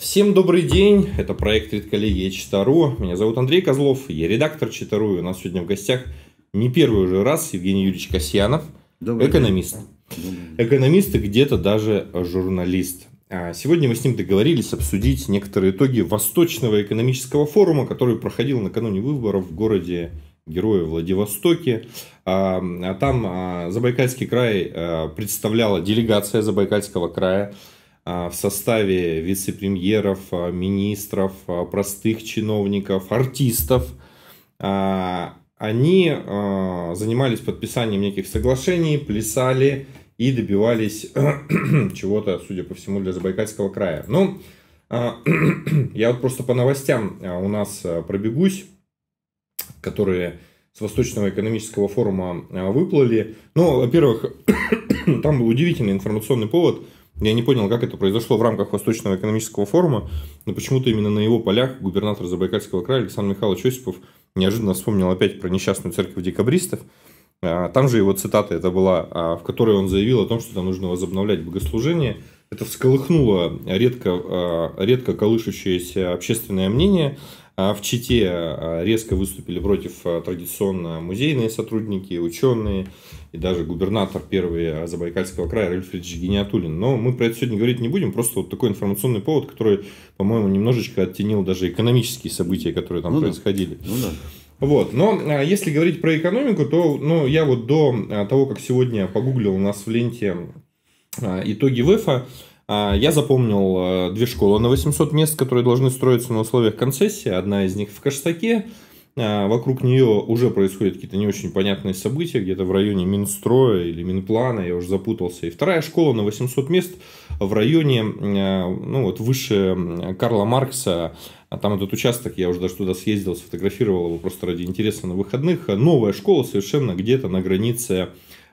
Всем добрый день, это проект «Редколлегия Читару». Меня зовут Андрей Козлов, я редактор Читару, и у нас сегодня в гостях не первый уже раз Евгений Юрьевич Касьянов, добрый экономист. День. Экономист и где-то даже журналист. А, сегодня мы с ним договорились обсудить некоторые итоги Восточного экономического форума, который проходил накануне выборов в городе Героя Владивостоке. А, а там Забайкальский край представляла делегация Забайкальского края. А, в составе вице-премьеров, а, министров, а, простых чиновников, артистов, они занимались подписанием неких соглашений, плясали и добивались чего-то, судя по всему, для Забайкальского края. Но ну, я вот просто по новостям у нас пробегусь, которые с Восточного экономического форума выплыли. Ну, во-первых, там был удивительный информационный повод – я не понял, как это произошло в рамках Восточного экономического форума, но почему-то именно на его полях губернатор Забайкальского края Александр Михайлович Осипов неожиданно вспомнил опять про несчастную церковь декабристов. А, там же его цитата это была, а, в которой он заявил о том, что там нужно возобновлять богослужение. Это всколыхнуло редко, а, редко колышущееся общественное мнение. А в Чите а, резко выступили против а, традиционно музейные сотрудники, ученые и даже губернатор первый Забайкальского края Ральфред Гениатулин Но мы про это сегодня говорить не будем, просто вот такой информационный повод, который, по-моему, немножечко оттенил даже экономические события, которые там ну происходили. Да. Ну да. Вот. Но если говорить про экономику, то ну, я вот до того, как сегодня погуглил у нас в ленте итоги ВЭФа, а, я запомнил э, две школы на 800 мест, которые должны строиться на условиях концессии. Одна из них в Каштаке. А, вокруг нее уже происходят какие-то не очень понятные события, где-то в районе Минстроя или Минплана, я уже запутался. И вторая школа на 800 мест в районе, э, ну вот выше Карла Маркса, а там этот участок, я уже даже туда съездил, сфотографировал его просто ради интереса на выходных. Новая школа совершенно где-то на границе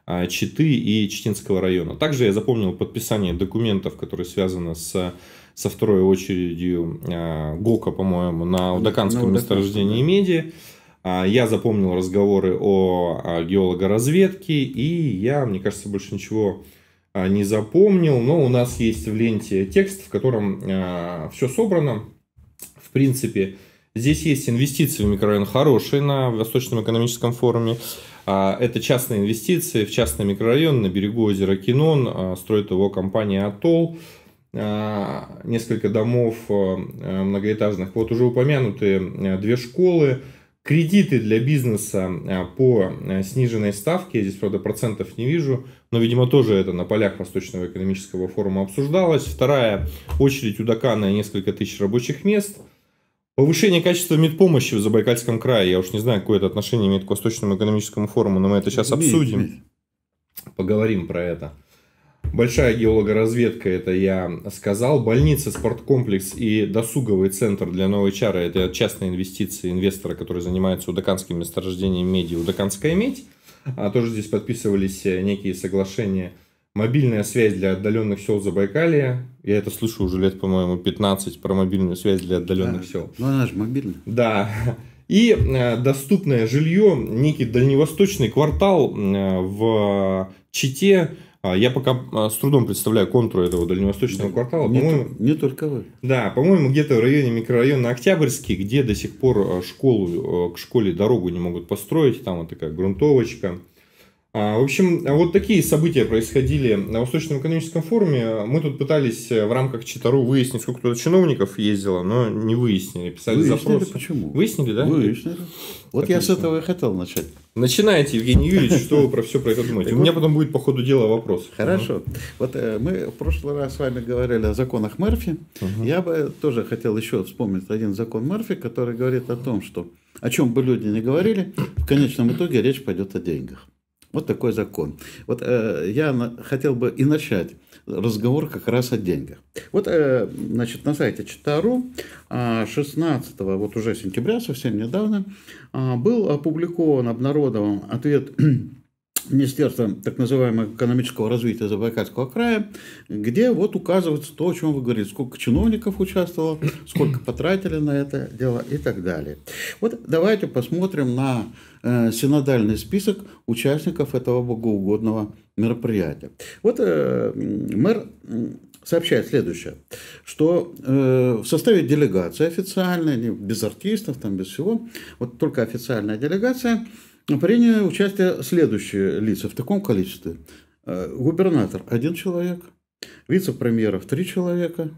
а, Читы и Читинского района. Также я запомнил подписание документов, которые связаны с со второй очередью а, ГОКа, по-моему, на Удаканском на месторождении меди. А, я запомнил разговоры о геологоразведке, и я, мне кажется, больше ничего не запомнил, но у нас есть в ленте текст, в котором все собрано. В принципе, здесь есть инвестиции в микрорайон хорошие на Восточном экономическом форуме. А, это частные инвестиции в частный микрорайон на берегу озера Кинон. А, строит его компания Атол. А, несколько домов многоэтажных. Вот уже упомянутые две школы. Кредиты для бизнеса по сниженной ставке, я здесь, правда, процентов не вижу, но, видимо, тоже это на полях Восточного экономического форума обсуждалось. Вторая очередь у Дакана несколько тысяч рабочих мест – Повышение качества медпомощи в Забайкальском крае. Я уж не знаю, какое это отношение имеет к Восточному экономическому форуму, но мы это сейчас обсудим. Поговорим про это. Большая геологоразведка, это я сказал. Больница, спорткомплекс и досуговый центр для новой чары. Это частные инвестиции инвестора, который занимается удаканским месторождением меди. Удаканская медь. А тоже здесь подписывались некие соглашения – Мобильная связь для отдаленных сел Забайкалия. Я это слышу уже лет, по-моему, 15 про мобильную связь для отдаленных да. сел. Ну, она же мобильная. Да. И э, доступное жилье, некий дальневосточный квартал э, в Чите, а, я пока э, с трудом представляю контур этого дальневосточного квартала. Не, по-моему, не только вы. Да, по-моему, где-то в районе микрорайона Октябрьский, где до сих пор э, школу, э, к школе дорогу не могут построить, там вот такая грунтовочка. А, в общем, вот такие события происходили на Восточном экономическом форуме. Мы тут пытались э, в рамках Читару выяснить, сколько туда чиновников ездило, но не выяснили. Писали выяснили, запросы. почему? Выяснили, да? Выяснили. Вот Отлично. я с этого и хотел начать. Начинайте, Евгений Юрьевич, что вы про все про это думаете. У меня потом будет по ходу дела вопрос. Хорошо. Вот э, мы в прошлый раз с вами говорили о законах Мерфи. Я бы тоже хотел еще вспомнить один закон Мерфи, который говорит о том, что о чем бы люди ни говорили, в конечном итоге речь пойдет о деньгах. Вот такой закон. Вот э, я хотел бы и начать разговор как раз о деньгах. Вот, э, значит, на сайте Читару 16 а, вот уже сентября, совсем недавно, а, был опубликован, обнародован ответ Министерством так называемого экономического развития Забайкальского края, где вот указывается то, о чем вы говорите, сколько чиновников участвовало, сколько потратили на это дело и так далее. Вот давайте посмотрим на э, синодальный список участников этого богоугодного мероприятия. Вот э, мэр сообщает следующее, что э, в составе делегации официальной, без артистов, там без всего, вот только официальная делегация – Приняли участие следующие лица в таком количестве. Э, губернатор – один человек, вице-премьеров – три человека,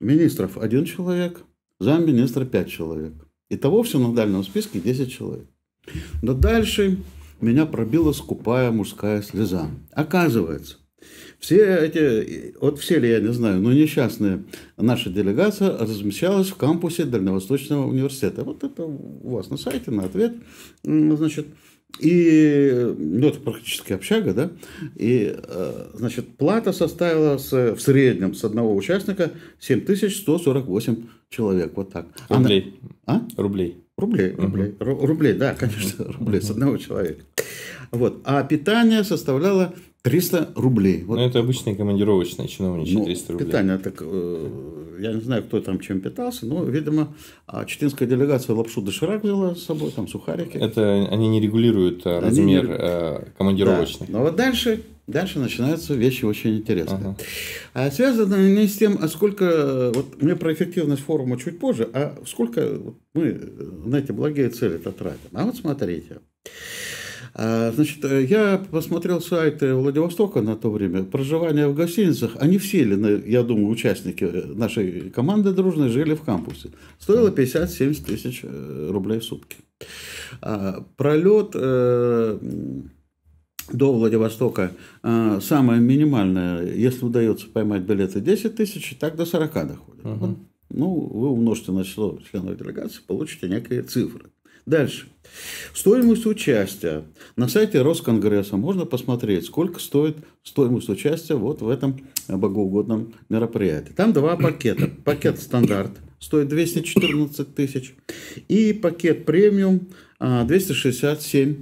министров – один человек, замминистра – пять человек. Итого на дальнем списке 10 человек. Но дальше меня пробила скупая мужская слеза. Оказывается, все эти, вот все ли, я не знаю, но несчастные наша делегация размещалась в кампусе Дальневосточного университета. Вот это у вас на сайте, на ответ, значит, и, ну, это практически общага, да, и, э, значит, плата составила с, в среднем с одного участника 7148 человек, вот так. А рублей. А? Рублей. Рублей, рублей, угу. рублей, да, конечно, рублей с одного человека. Вот. А питание составляло 300 рублей. Вот. Ну, это обычная командировочная чиновничьи, ну, 300 рублей. Питание, так, э, я не знаю, кто там чем питался, но, видимо, а читинская делегация лапшу доширак взяла с собой, там сухарики. Это они не регулируют э, они размер не... Э, командировочных. Да. Но вот дальше, дальше начинаются вещи очень интересные. Ага. А связано не с тем, а сколько, вот мне про эффективность форума чуть позже, а сколько мы на эти благие цели-то тратим. А вот смотрите. А, значит, э, я посмотрел сайты Владивостока на то время. Проживание в гостиницах, они все, ли, я думаю, участники э, нашей команды дружной жили в кампусе. Стоило 50-70 тысяч э, рублей в сутки. А, пролет до Владивостока самое минимальное, если удается поймать билеты 10 тысяч, так до 40 доходит. Ага. Ну, вы умножьте на число членов делегации, получите некие цифры. Дальше. Стоимость участия. На сайте Росконгресса можно посмотреть, сколько стоит стоимость участия вот в этом богоугодном мероприятии. Там два пакета. Пакет стандарт стоит 214 тысяч и пакет премиум 267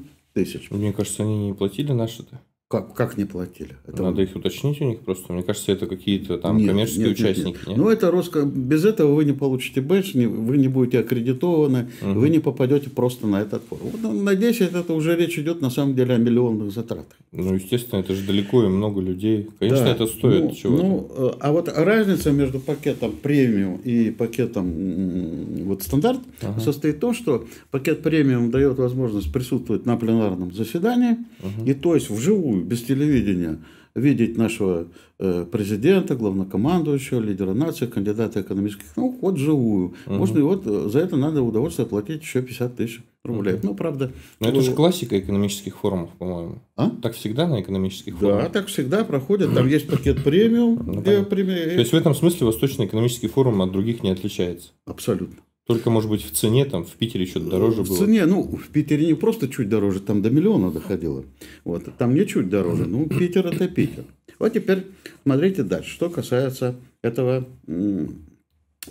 а, тысяч. Мне кажется, они не платили наши-то. Как, как не платили? Это Надо их уточнить у них просто. Мне кажется, это какие-то там нет, коммерческие нет, участники. Нет, нет. Ну, это Роско... без этого вы не получите бэдж, вы не будете аккредитованы, угу. вы не попадете просто на этот форум. Вот, ну, надеюсь, это уже речь идет на самом деле о миллионных затратах. Ну, естественно, это же далеко и много людей. Конечно, да, это стоит ну, чего-то. Ну, э, а вот разница между пакетом премиум и пакетом вот стандарт ага. состоит в том, что пакет премиум дает возможность присутствовать на пленарном заседании, угу. и то есть вживую без телевидения видеть нашего э, президента, главнокомандующего, лидера нации, кандидата экономических наук, вот живую. Угу. Можно и вот э, за это надо удовольствие платить еще 50 тысяч рублей. Угу. Ну, правда... Но это э, же классика экономических форумов, по-моему. А? Так всегда на экономических форумах. Да, так всегда проходят, Там есть пакет премиум. Ну, То есть, в этом смысле Восточный экономический форум от других не отличается? Абсолютно. Только, может быть, в цене, там, в Питере что-то дороже в было? В цене, ну, в Питере не просто чуть дороже, там до миллиона доходило. Вот, там не чуть дороже, ну, Питер – это Питер. Вот теперь смотрите дальше, что касается этого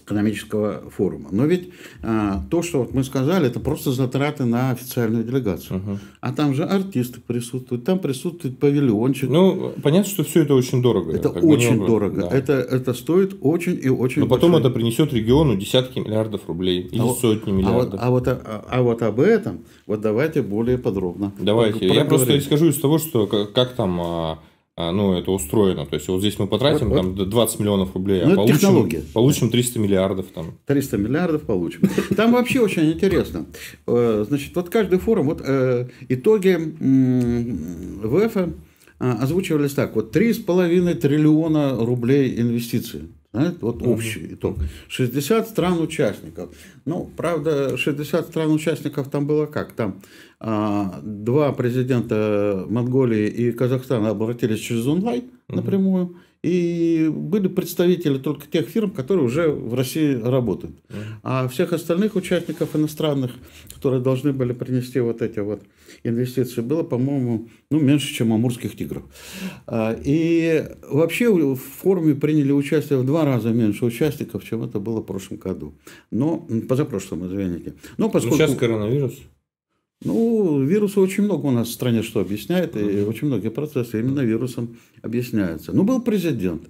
экономического форума. Но ведь а, то, что вот мы сказали, это просто затраты на официальную делегацию. Угу. А там же артисты присутствуют, там присутствует павильончик. Ну, понятно, что все это очень дорого. Это очень много, дорого. Да. Это, это стоит очень и очень Но потом большой. это принесет региону десятки миллиардов рублей или а вот, сотни а миллиардов. А вот, а, вот, а, а вот об этом вот давайте более подробно. Давайте. Я просто скажу из того, что как, как там а, а, ну, это устроено. То есть, вот здесь мы потратим вот, там вот. 20 миллионов рублей, а ну, а получим, технология. получим 300 миллиардов. Там. 300 миллиардов получим. Там вообще очень интересно. Э, значит, вот каждый форум, вот э, итоги ВЭФа озвучивались так. Вот 3,5 триллиона рублей инвестиций. Знаете, вот общий mm-hmm. итог. 60 стран-участников. Ну, правда, 60 стран-участников там было как? Там а, два президента Монголии и Казахстана обратились через онлайн напрямую. Mm-hmm. И были представители только тех фирм, которые уже в России работают. А всех остальных участников иностранных, которые должны были принести вот эти вот инвестиции, было, по-моему, ну, меньше, чем амурских тигров. А, и вообще в форуме приняли участие в два раза меньше участников, чем это было в прошлом году. Но позапрошлом, извините. Но ну, поскольку... Но сейчас коронавирус. Ну, вирусы очень много у нас в стране что объясняет, и очень многие процессы именно вирусом объясняются. Ну, был президент.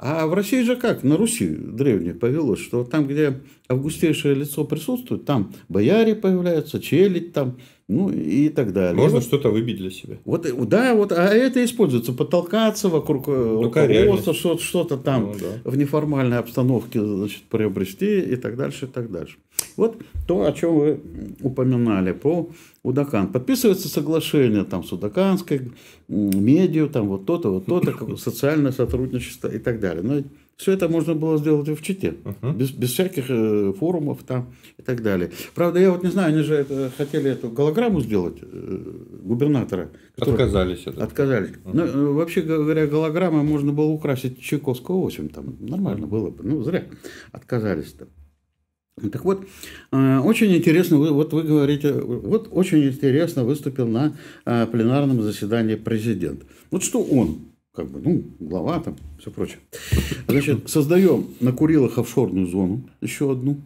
А в России же как? На Руси древней повелось, что там, где августейшее лицо присутствует, там бояре появляются, челядь там, ну и так далее. Можно вот, что-то выбить для себя. Вот, э, да, вот, а это используется, потолкаться вокруг э, ну, руководства, что-то, что-то там ну, да. в неформальной обстановке значит, приобрести и так дальше, и так дальше. Вот то, о чем вы упоминали по Удакан. Подписывается соглашение там, с Удаканской, медиа, там вот то-то, вот то-то, социальное сотрудничество и так далее. Но все это можно было сделать и в Чите, uh-huh. без, без всяких э, форумов там и так далее. Правда, я вот не знаю, они же это, хотели эту голограмму сделать э, губернатора. Отказались это. Отказались. Uh-huh. Ну, э, вообще говоря, голограмма можно было украсить Чайковского 8, там нормально uh-huh. было бы, ну зря отказались там. Э, так вот, э, очень интересно, вот вы говорите, вот очень интересно выступил на э, пленарном заседании президент. Вот что он, как бы, ну, глава там, все прочее. Значит, создаем на Курилах офшорную зону, еще одну.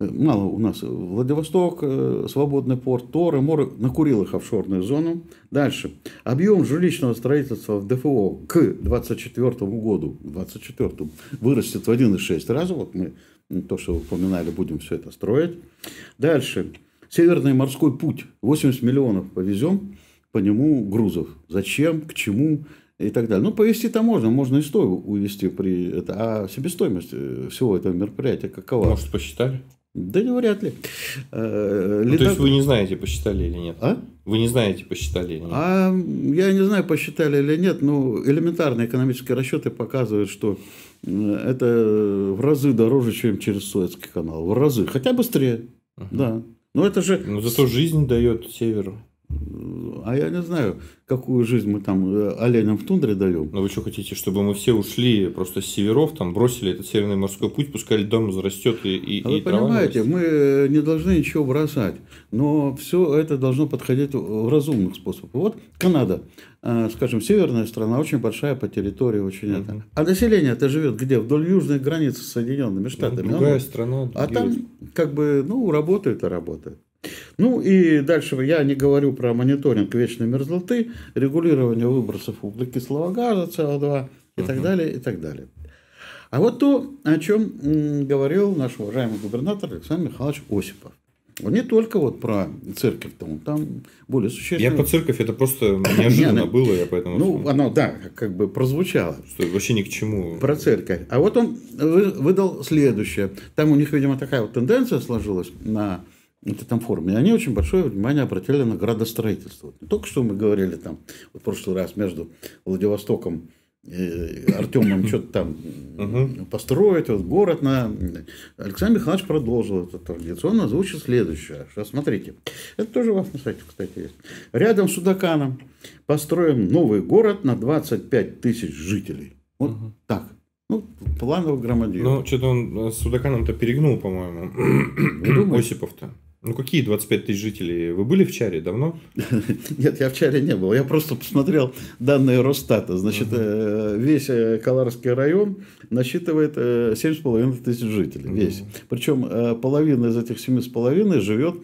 Мало у нас Владивосток, свободный порт, Торы, Моры, на Курилах офшорную зону. Дальше. Объем жилищного строительства в ДФО к 2024 году 24 вырастет в 1,6 раза. Вот мы то, что вы упоминали, будем все это строить. Дальше. Северный морской путь. 80 миллионов повезем по нему грузов. Зачем, к чему и так далее. Ну, повезти-то можно, можно и стоимость увезти при это. А себестоимость э, всего этого мероприятия какова? Может, посчитали? Да не вряд ли. Э, ну, то есть вы не знаете, посчитали или нет? А? Вы не знаете, посчитали или нет? А я не знаю, посчитали или нет, но элементарные экономические расчеты показывают, что это в разы дороже, чем через Суэцкий канал. В разы. Хотя быстрее. Угу. Да. Но это же... Но зато жизнь дает северу. А я не знаю, какую жизнь мы там э, оленям в тундре даем. Но вы что хотите, чтобы мы все ушли просто с северов, там бросили этот северный морской путь, пускали льдом зарастет и, и, а вы и понимаете, мы э, не должны ничего бросать, но все это должно подходить в разумных способах. Вот Канада. Э, скажем, северная страна очень большая по территории, очень mm-hmm. это. А население-то живет где? Вдоль южной границы с Соединенными ну, Штатами. Ну, другая ну, страна. А другие... там как бы, ну, работают и работают. Ну и дальше я не говорю про мониторинг вечной мерзлоты, регулирование выбросов углекислого газа, СО2 и uh-huh. так далее, и так далее. А вот то, о чем говорил наш уважаемый губернатор Александр Михайлович Осипов. Не только вот про церковь, там, там более существенно. Я про церковь это просто неожиданно ну, было, я поэтому. Ну, оно, да, как бы прозвучало. Что вообще ни к чему. Про церковь. А вот он выдал следующее. Там у них, видимо, такая вот тенденция сложилась на этом форуме. И они очень большое внимание обратили на градостроительство. Не только что мы говорили там, вот в прошлый раз между Владивостоком и Э, Артемом что-то там построить, вот город на... Александр Михайлович продолжил эту традицию. Он озвучит следующее. Сейчас смотрите. Это тоже у вас на сайте, кстати, есть. Рядом с Удаканом построим новый город на 25 тысяч жителей. Вот угу. так. Ну, планово громадил. Ну, что-то он э, с Удаканом-то перегнул, по-моему. Осипов-то. Ну, какие 25 тысяч жителей? Вы были в Чаре давно? Нет, я в Чаре не был. Я просто посмотрел данные Росстата. Значит, угу. весь э, Каларский район насчитывает 7,5 э, тысяч жителей. Угу. Весь. Причем половина из этих 7,5 живет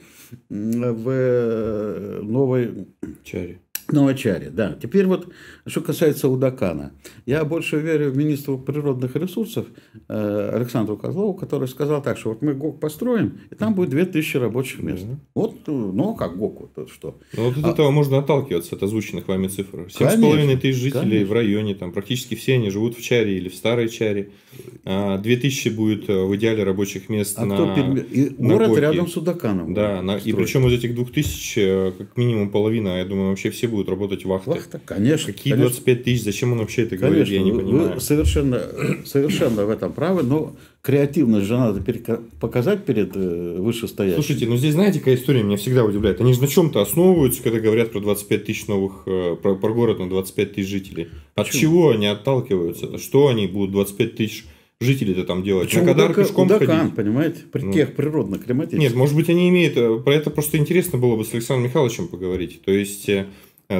в новой... Чаре. Новочаре, да. Теперь вот, что касается Удакана. Я больше верю министру природных ресурсов э, Александру Козлову, который сказал так, что вот мы ГОК построим, и там будет 2000 рабочих мест. Mm-hmm. Вот, э, ну, а как ГОК, вот, что. Ну, вот а от а... этого можно отталкиваться, от озвученных вами цифр. 7,5 тысяч жителей конечно. в районе, там практически все они живут в Чаре или в Старой Чаре. 2000 а, будет э, в идеале рабочих мест а на, кто перем... и на Город Гоке. рядом с Удаканом. Да, на... и причем из этих 2000, э, как минимум половина, я думаю, вообще все будут будут работать вахты. Вахта, конечно. Какие конечно. 25 тысяч, зачем он вообще это конечно, говорит, я не вы, понимаю. Вы совершенно, совершенно в этом правы, но креативность же надо показать перед э, вышестоящим. Слушайте, ну здесь, знаете, какая история меня всегда удивляет. Они же на чем-то основываются, когда говорят про 25 тысяч новых, э, про, про город на 25 тысяч жителей. От Почему? чего они отталкиваются? Что они будут 25 тысяч жителей то там делать? Почему на Кадар пешком Удакан, ходить? понимаете? При ну. тех природно-климатических. Нет, может быть, они имеют... Э, про это просто интересно было бы с Александром Михайловичем поговорить. То есть...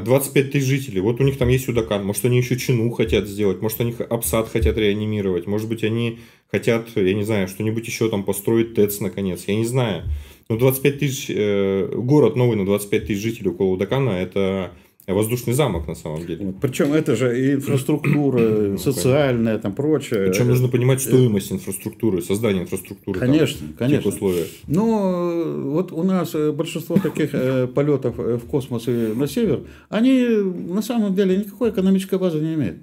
25 э, тысяч жителей, вот у них там есть Судакан, может они еще чину хотят сделать, может они Апсад хотят реанимировать, может быть они хотят, я не знаю, что-нибудь еще там построить ТЭЦ наконец, я не знаю. Но 25 тысяч, э, город новый на 25 тысяч жителей около Удакана, это а воздушный замок на самом деле. Вот. Причем это же инфраструктура ну, социальная, там прочее. Причем нужно понимать э, стоимость инфраструктуры, создание инфраструктуры. Конечно, там, конечно. условия. Ну, вот у нас э, большинство таких э, полетов в космос и на север, они на самом деле никакой экономической базы не имеют.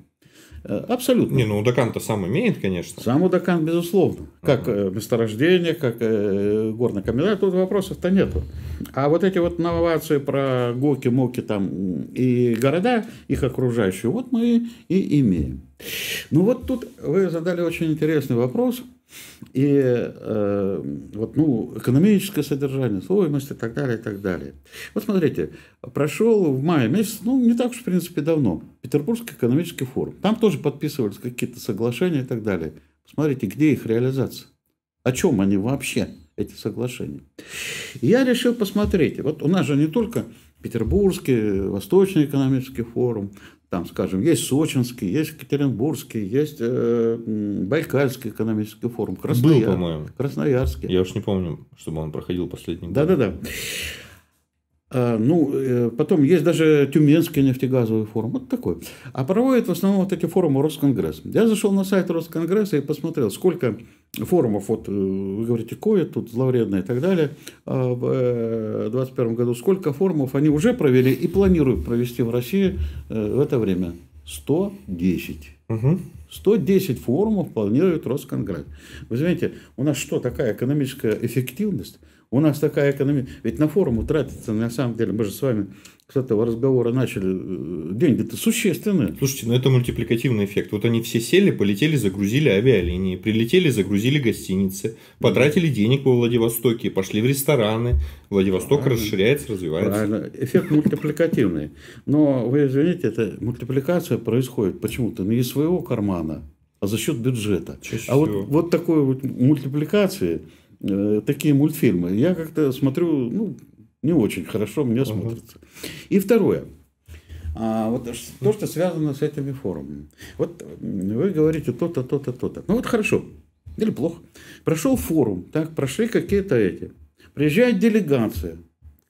Э, абсолютно. Не, ну Удакан-то сам имеет, конечно. Сам Удакан, безусловно. Как uh-huh. месторождение, как э, горный комендант, тут вопросов-то нету. А вот эти вот новации про Гоки, Моки там и города, их окружающие, вот мы и имеем. Ну вот тут вы задали очень интересный вопрос – и э, вот, ну, экономическое содержание, стоимость и так далее, и так далее. Вот смотрите, прошел в мае месяц, ну, не так уж, в принципе, давно, Петербургский экономический форум. Там тоже подписывались какие-то соглашения и так далее. Посмотрите, где их реализация? О чем они вообще, эти соглашения? я решил посмотреть. Вот у нас же не только Петербургский, Восточный экономический форум, там, скажем, есть Сочинский, есть Екатеринбургский, есть э, Байкальский экономический форум, Краснояр... Был, по-моему. Красноярский. Я уж не помню, чтобы он проходил последний год. Да-да-да. А, ну, э, потом есть даже Тюменский нефтегазовый форум, вот такой. А проводят в основном вот эти форумы Росконгресс. Я зашел на сайт Росконгресса и посмотрел, сколько форумов, вот э, вы говорите, кое тут зловредно и так далее, а в 2021 э, году сколько форумов они уже провели и планируют провести в России э, в это время? 110. Угу. 110 форумов планирует Росконгресс. Вы знаете, у нас что, такая экономическая эффективность – у нас такая экономия. Ведь на форум тратится, на самом деле, мы же с вами с этого разговора начали. Э, деньги-то существенные. Слушайте, ну это мультипликативный эффект. Вот они все сели, полетели, загрузили авиалинии, прилетели, загрузили гостиницы, потратили денег во Владивостоке, пошли в рестораны. Владивосток Правильно. расширяется, развивается. Правильно. Эффект мультипликативный. Но вы извините, эта мультипликация происходит почему-то не из своего кармана, а за счет бюджета. Чаще а всего. вот, вот такой вот мультипликации – Э, такие мультфильмы. Я как-то смотрю, ну, не очень хорошо мне угу. смотрится. И второе. А, вот то, что связано с этими форумами. Вот вы говорите то-то, то-то, то-то. Ну вот хорошо. Или плохо. Прошел форум, так, прошли какие-то эти. Приезжает делегация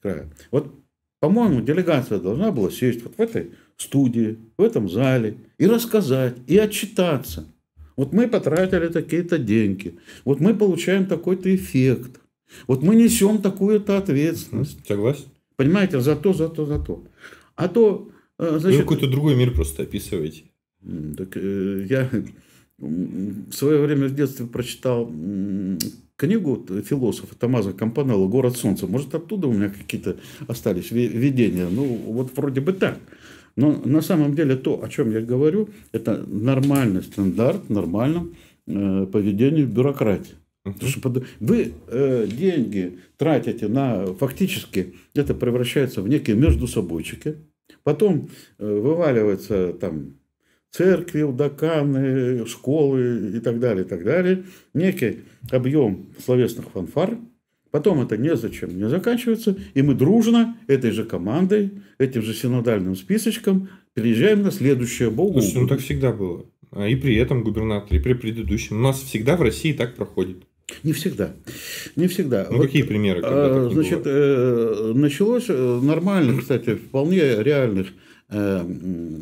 края. Вот, по-моему, делегация должна была сесть вот в этой студии, в этом зале и рассказать, и отчитаться – вот мы потратили такие-то деньги, вот мы получаем такой-то эффект, вот мы несем такую-то ответственность. Согласен. Понимаете, за то, за то, за то. А то... Э, значит, Вы какой-то другой мир просто описываете. Так, э, я в свое время в детстве прочитал книгу э, философа Тамаза Кампанелла «Город солнца». Может, оттуда у меня какие-то остались видения. Ну, вот вроде бы так. Но на самом деле то, о чем я говорю, это нормальный стандарт, нормальном э, поведении в бюрократии. Потому что вы э, деньги тратите на фактически это превращается в некие междусобойчики, потом э, вываливается там церкви, удаканы, школы и так далее, и так далее. Некий объем словесных фанфар. Потом это незачем не заканчивается. И мы дружно этой же командой, этим же синодальным списочком переезжаем на следующее Богу. Слушай, ну так всегда было. А и при этом губернаторе, и при предыдущем. У нас всегда в России так проходит. Не всегда. Не всегда. Ну, вот, какие примеры? Когда а, значит, было? Э, началось э, нормально, кстати, вполне реальных Э,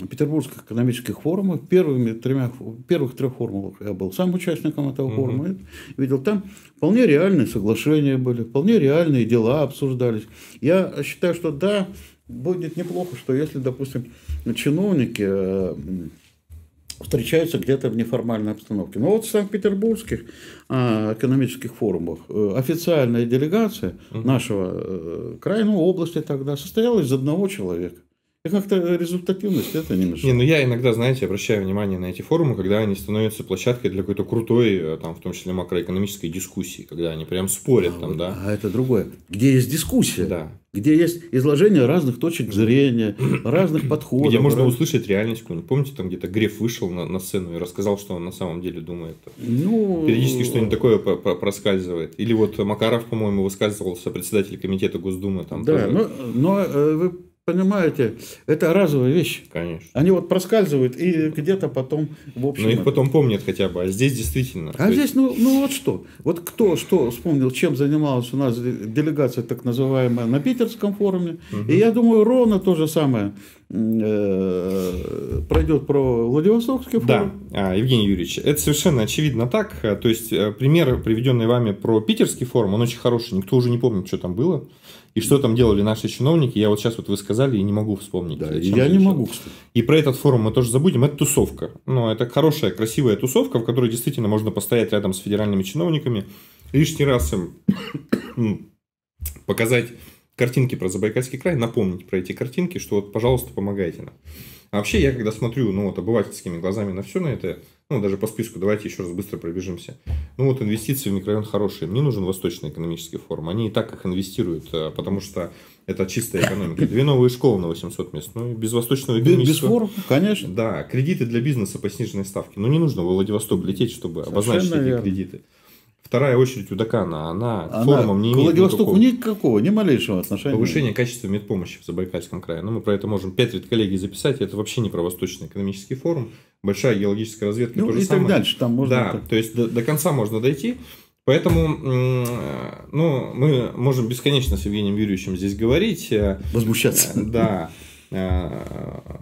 петербургских экономических форумов. Первыми тремя, первых трех форумах я был сам участником этого угу. форума. Видел, там вполне реальные соглашения были, вполне реальные дела обсуждались. Я считаю, что да, будет неплохо, что если, допустим, чиновники э, встречаются где-то в неформальной обстановке. Но вот в Санкт-Петербургских э, экономических форумах официальная делегация нашего края, ну, области тогда, состояла из одного человека – и как-то результативность это не мешает. Не, ну я иногда, знаете, обращаю внимание на эти форумы, когда они становятся площадкой для какой-то крутой, э, там, в том числе макроэкономической дискуссии, когда они прям спорят а, там, да. А это другое. Где есть дискуссия? Да. Где есть изложение разных точек зрения, разных подходов. Где можно услышать реальность какую-нибудь. Помните, там где-то Греф вышел на, на сцену и рассказал, что он на самом деле думает? Ну... Периодически что-нибудь такое проскальзывает. Или вот Макаров, по-моему, высказывался, председатель комитета Госдумы. Там, да, тоже... Ну, но, но э, вы Понимаете, это разовая вещь. Конечно. Они вот проскальзывают и где-то потом в общем. Но их потом помнят хотя бы. А здесь действительно. А есть... здесь, ну, ну вот что. Вот кто что вспомнил, чем занималась у нас делегация так называемая на Питерском форуме. Угу. И я думаю, ровно то же самое. Э, пройдет про Владивостокский форум. Да, Евгений Юрьевич, это совершенно очевидно так. А, то есть, э, пример, приведенный вами про питерский форум, он очень хороший. Никто уже не помнит, что там было. И что там делали наши чиновники, я вот сейчас вот вы сказали, и не могу вспомнить. Да, я не решил. могу, кстати. И про этот форум мы тоже забудем. Это тусовка. Но ну, это хорошая, красивая тусовка, в которой действительно можно постоять рядом с федеральными чиновниками, лишний раз им показать картинки про Забайкальский край, напомнить про эти картинки, что вот, пожалуйста, помогайте нам. А вообще, я когда смотрю, ну вот, обывательскими глазами на все на это, ну, даже по списку, давайте еще раз быстро пробежимся. Ну, вот инвестиции в микрорайон хорошие. Мне нужен восточный экономический форум. Они и так их инвестируют, э, потому что это чистая экономика. Две новые школы на 800 мест. Ну, без восточного экономического... Без форум, конечно. Да, кредиты для бизнеса по сниженной ставке. Ну, не нужно в Владивосток лететь, чтобы Совершенно обозначить верно. эти кредиты вторая очередь у Дакана, она она формам не имеет к Владивостоку никакого, никакого, ни малейшего отношения. Повышение качества медпомощи в Забайкальском крае. Но ну, мы про это можем 5 лет коллеги записать. Это вообще не про Восточный экономический форум. Большая геологическая разведка. Ну, то и же так дальше. Там можно да, так... то есть до, до конца можно дойти. Поэтому э, ну, мы можем бесконечно с Евгением Юрьевичем здесь говорить. Э, Возмущаться. Э, да.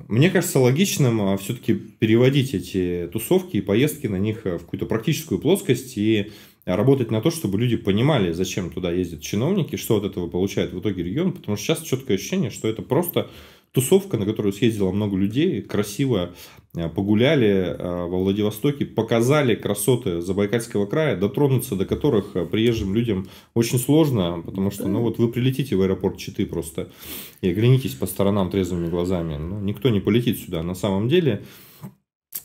Мне кажется логичным а, все-таки переводить эти тусовки и поездки на них в какую-то практическую плоскость и работать на то, чтобы люди понимали, зачем туда ездят чиновники, что от этого получает в итоге регион, потому что сейчас четкое ощущение, что это просто тусовка, на которую съездило много людей, красиво э, погуляли э, во Владивостоке, показали красоты Забайкальского края, дотронуться до которых э, приезжим людям очень сложно, потому что, ну вот вы прилетите в аэропорт Читы просто и оглянитесь по сторонам трезвыми глазами, ну, никто не полетит сюда на самом деле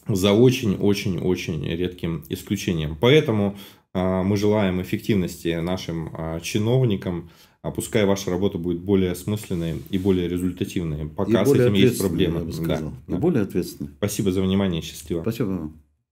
за очень-очень-очень редким исключением. Поэтому а, мы желаем эффективности нашим а, чиновникам, а пускай ваша работа будет более осмысленной и более результативной. Пока и более с этим есть проблемы. Да, да. И более ответственной. Спасибо за внимание. Счастливо. Спасибо вам.